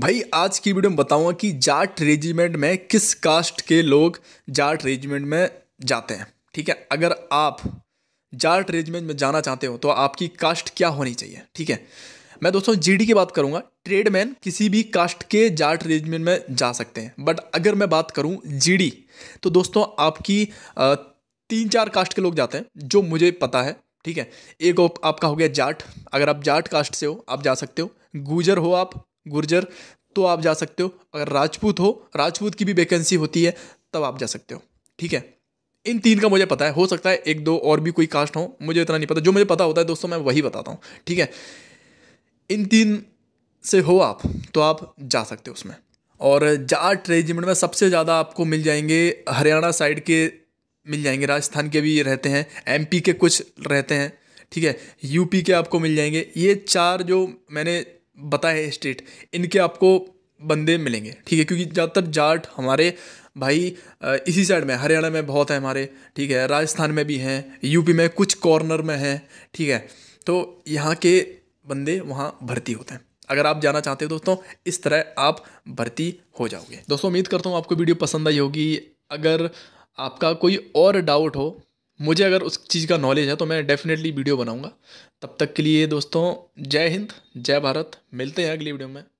भाई आज की वीडियो में बताऊंगा कि जाट रेजिमेंट में किस कास्ट के लोग जाट रेजिमेंट में जाते हैं ठीक है अगर आप जाट रेजिमेंट में जाना चाहते हो तो आपकी कास्ट क्या होनी चाहिए ठीक है मैं दोस्तों जीडी की बात करूंगा ट्रेडमैन किसी भी कास्ट के जाट रेजिमेंट में जा सकते हैं बट अगर मैं बात करूँ जी तो दोस्तों आपकी तीन चार कास्ट के लोग जाते हैं जो मुझे पता है ठीक है एक आपका हो गया जाट अगर आप जाट कास्ट से हो आप जा सकते हो गुजर हो आप गुर्जर तो आप जा सकते हो अगर राजपूत हो राजपूत की भी वैकेंसी होती है तब आप जा सकते हो ठीक है इन तीन का मुझे पता है हो सकता है एक दो और भी कोई कास्ट हो मुझे इतना नहीं पता जो मुझे पता होता है दोस्तों मैं वही बताता हूँ ठीक है इन तीन से हो आप तो आप जा सकते हो उसमें और जाट रेजिमेंट में सबसे ज़्यादा आपको मिल जाएंगे हरियाणा साइड के मिल जाएंगे राजस्थान के भी रहते हैं एमपी के कुछ रहते हैं ठीक है यूपी के आपको मिल जाएंगे ये चार जो मैंने बताए स्टेट इनके आपको बंदे मिलेंगे ठीक है क्योंकि ज़्यादातर जाट हमारे भाई इसी साइड में हरियाणा में बहुत है हमारे ठीक है राजस्थान में भी हैं यूपी में कुछ कॉर्नर में हैं ठीक है तो यहाँ के बंदे वहाँ भर्ती होते हैं अगर आप जाना चाहते हो दोस्तों इस तरह आप भर्ती हो जाओगे दोस्तों उम्मीद करता हूँ आपको वीडियो पसंद आई होगी अगर आपका कोई और डाउट हो मुझे अगर उस चीज़ का नॉलेज है तो मैं डेफिनेटली वीडियो बनाऊँगा तब तक के लिए दोस्तों जय हिंद जय भारत मिलते हैं अगली वीडियो में